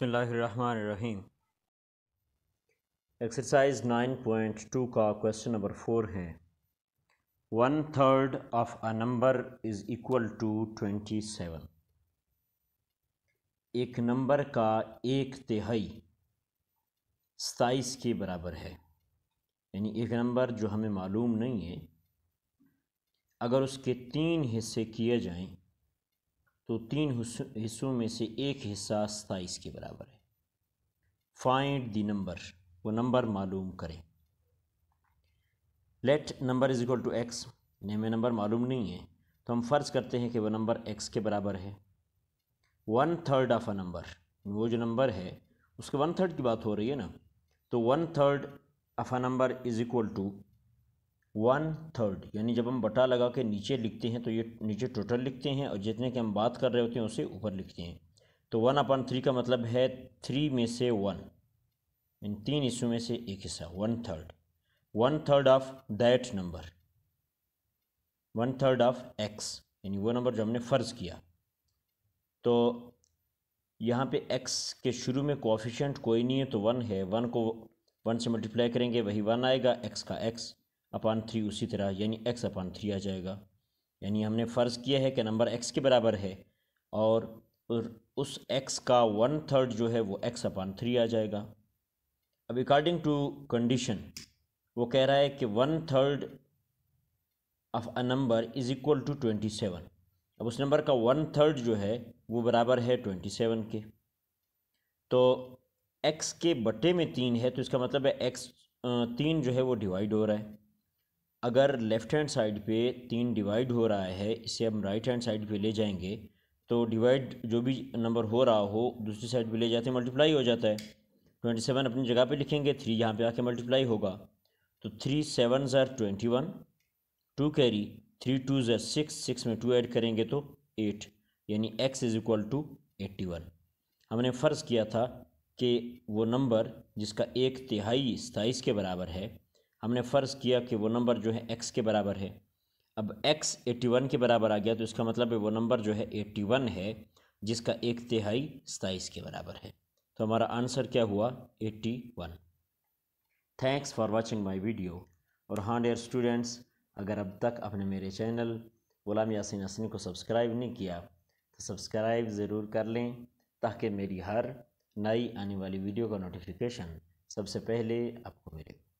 बसमीम एक्सरसाइज 9.2 का question number four है one third of a number is equal to twenty seven एक नंबर का एक तिहाई सताईस के बराबर है यानी एक नंबर जो हमें मालूम नहीं है अगर उसके तीन हिस्से किए जाएं तो तीन हिस्सों में से एक हिस्सा सताईस के बराबर है फाइंड दी नंबर वो नंबर मालूम करें let number is equal to x हमें नंबर मालूम नहीं है तो हम फ़र्ज़ करते हैं कि वह नंबर एक्स के बराबर है one third of a number वो जो नंबर है उसके वन थर्ड की बात हो रही है ना तो one third of a number is equal to one third यानी जब हम बटा लगा के नीचे लिखते हैं तो ये नीचे टोटल लिखते हैं और जितने की हम बात कर रहे होते हैं उसे ऊपर लिखते हैं तो वन अपन थ्री का मतलब है थ्री में से वन इन तीन हिस्सों में से एक हिस्सा one third one third of that number one third of x यानी वो नंबर जो हमने फ़र्ज़ किया तो यहाँ पे एक्स के शुरू में कोफिशेंट कोई नहीं है तो वन है वन को वन से मल्टीप्लाई करेंगे वही वन आएगा एक्स का एक्स अपान थ्री उसी तरह यानी एक्स अपान थ्री आ जाएगा यानी हमने फ़र्ज़ किया है कि नंबर एक्स के बराबर है और उस एक्स का वन थर्ड जो है वो एक्स अपान थ्री आ जाएगा अब अकॉर्डिंग टू कंडीशन वो कह रहा है कि one third of a number is equal to twenty seven अब उस नंबर का वन थर्ड जो है वो बराबर है ट्वेंटी सेवन के तो एक्स के बटे में तीन है तो इसका मतलब है एक्स तीन जो है वो डिवाइड हो रहा है अगर लेफ़्ट हैंड साइड पे तीन डिवाइड हो रहा है इसे हम राइट हैंड साइड पे ले जाएंगे तो डिवाइड जो भी नंबर हो रहा हो दूसरी साइड पे ले जाते हैं मल्टीप्लाई हो जाता है ट्वेंटी सेवन अपनी जगह पे लिखेंगे थ्री यहाँ पे आके मल्टीप्लाई होगा तो थ्री सेवन ज़ार twenty one two carry three two ज़ार सिक्स सिक्स में टू ऐड करेंगे तो एट यानी x is equal to eighty one हमने फ़र्ज़ किया था कि वो नंबर जिसका एक तिहाई सताईस के बराबर है हमने फ़र्ज़ किया कि वो नंबर जो है एक्स के बराबर है अब एक्स एट्टी वन के बराबर आ गया तो इसका मतलब है वो नंबर जो है एट्टी वन है जिसका एक तिहाई सताईस के बराबर है तो हमारा आंसर क्या हुआ eighty one thanks for watching my video और हाँ डेयर स्टूडेंट्स अगर अब तक आपने मेरे चैनल गुलाम यासिन हसनी को सब्सक्राइब नहीं किया तो सब्सक्राइब ज़रूर कर लें ताकि मेरी हर नई आने वाली वीडियो का नोटिफिकेशन सबसे पहले आपको मिले